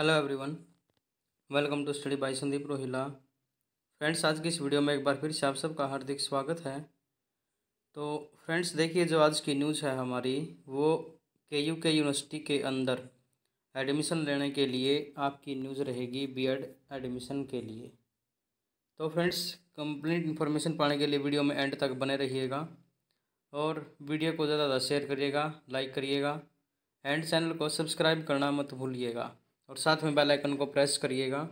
hello everyone welcome to study by Sandeep Rohila friends आज की इस वीडियो में एक बार फिर से आप सबका हार्दिक स्वागत है तो फ्रेंड्स देखिए जो आज की न्यूज़ है हमारी वो के यू के यूनिवर्सिटी के अंदर एडमिशन लेने के लिए आपकी न्यूज़ रहेगी बीएड एडमिशन के लिए तो फ्रेंड्स कंप्लीट इन्फॉर्मेशन पाने के लिए वीडियो में एंड तक बने रहिएगा और वीडियो को ज़्यादा ज़्यादा शेयर करिएगा लाइक करिएगा एंड चैनल को सब्सक्राइब करना मत भूलिएगा और साथ में बेल आइकन को प्रेस करिएगा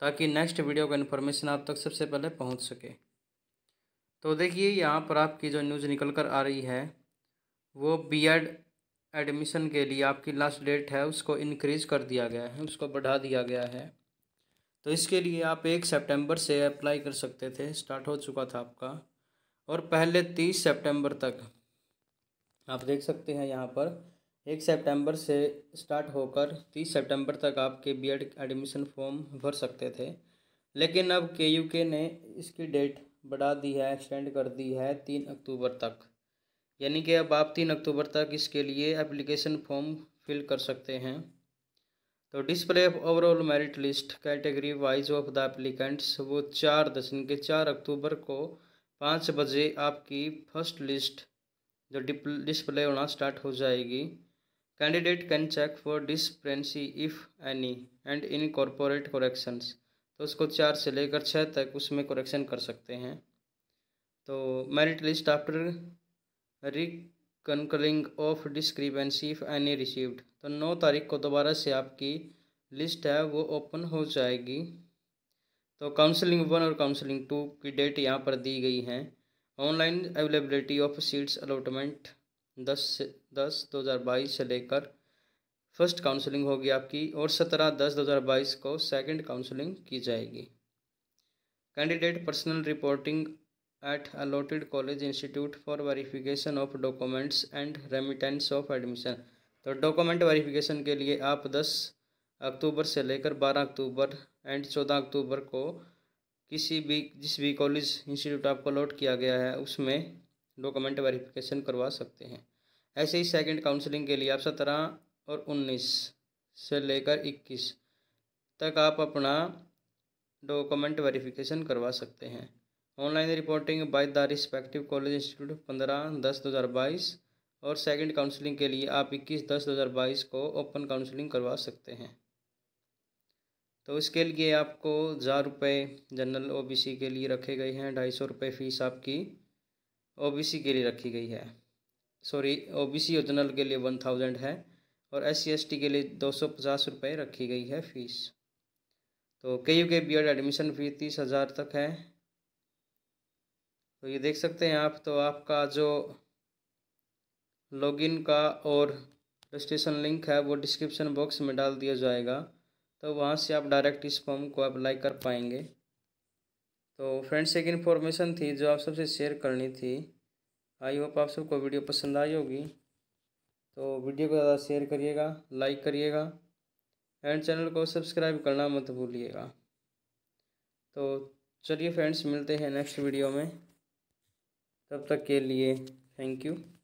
ताकि नेक्स्ट वीडियो का इन्फॉर्मेशन आप तक सबसे पहले पहुंच सके तो देखिए यहाँ पर आपकी जो न्यूज़ निकल कर आ रही है वो बीएड एडमिशन के लिए आपकी लास्ट डेट है उसको इनक्रीज़ कर दिया गया है उसको बढ़ा दिया गया है तो इसके लिए आप एक सेप्टेम्बर से अप्लाई कर सकते थे स्टार्ट हो चुका था आपका और पहले तीस सेप्टेम्बर तक आप देख सकते हैं यहाँ पर एक सितंबर से स्टार्ट होकर तीस सितंबर तक आपके बीएड एडमिशन फॉर्म भर सकते थे लेकिन अब के यू के ने इसकी डेट बढ़ा दी है एक्सटेंड कर दी है तीन अक्टूबर तक यानी कि अब आप तीन अक्टूबर तक इसके लिए एप्लीकेशन फॉर्म फिल कर सकते हैं तो display of overall merit list category wise of the applicants वो चार दस के चार अक्टूबर को पाँच बजे आपकी फर्स्ट लिस्ट जो डिस्प्ले होना स्टार्ट हो जाएगी candidate can check for discrepancy if any and incorporate corrections तो उसको चार से लेकर छः तक उसमें कोरेक्शन कर सकते हैं तो merit list after reconciling of discrepancy if any received तो नौ तारीख को दोबारा से आपकी लिस्ट है वो ओपन हो जाएगी तो काउंसलिंग वन और काउंसलिंग टू की डेट यहाँ पर दी गई हैं online availability of seats allotment दस से दस दो हज़ार बाईस से लेकर फर्स्ट काउंसलिंग होगी आपकी और सत्रह दस दो हज़ार बाईस को सेकंड काउंसलिंग की जाएगी candidate personal reporting at allotted college institute for verification of documents and remittance of admission तो डॉक्यूमेंट वेरिफिकेशन के लिए आप दस अक्टूबर से लेकर बारह अक्टूबर एंड चौदह अक्टूबर को किसी भी जिस भी कॉलेज इंस्टीट्यूट आपको अलॉट किया गया है उसमें डॉक्यूमेंट वेरिफिकेशन करवा सकते हैं ऐसे ही सेकंड काउंसलिंग के लिए आप सत्रह और उन्नीस से लेकर इक्कीस तक आप अपना डॉक्यूमेंट वेरिफिकेशन करवा सकते हैं online reporting by the respective college institute पंद्रह दस दो हज़ार बाईस और सेकंड काउंसलिंग के लिए आप इक्कीस दस दो हज़ार बाईस को ओपन काउंसलिंग करवा सकते हैं तो इसके लिए आपको हज़ार रुपये जनरल ओबीसी के लिए रखे गए हैं ढाई सौ रुपये फ़ीस आपकी ओबीसी के लिए रखी गई है सॉरी ओबीसी जनरल के लिए वन थाउजेंड है और एस सी के लिए दो सौ पचास रुपये रखी गई है फ़ीस तो के यू के बी एडमिशन फ़ी तीस हज़ार तक है तो ये देख सकते हैं आप तो आपका जो लॉगिन का और रजिस्ट्रेशन लिंक है वो डिस्क्रिप्शन बॉक्स में डाल दिया जाएगा तो वहाँ से आप डायरेक्ट इस फॉर्म को अप्लाई कर पाएंगे तो फ्रेंड्स एक इन्फॉर्मेशन थी जो आप सबसे शेयर करनी थी आई होप आप सबको वीडियो पसंद आई होगी तो वीडियो को ज़्यादा शेयर करिएगा लाइक करिएगा एंड चैनल को सब्सक्राइब करना मत भूलिएगा तो चलिए फ्रेंड्स मिलते हैं नेक्स्ट वीडियो में तब तक के लिए थैंक यू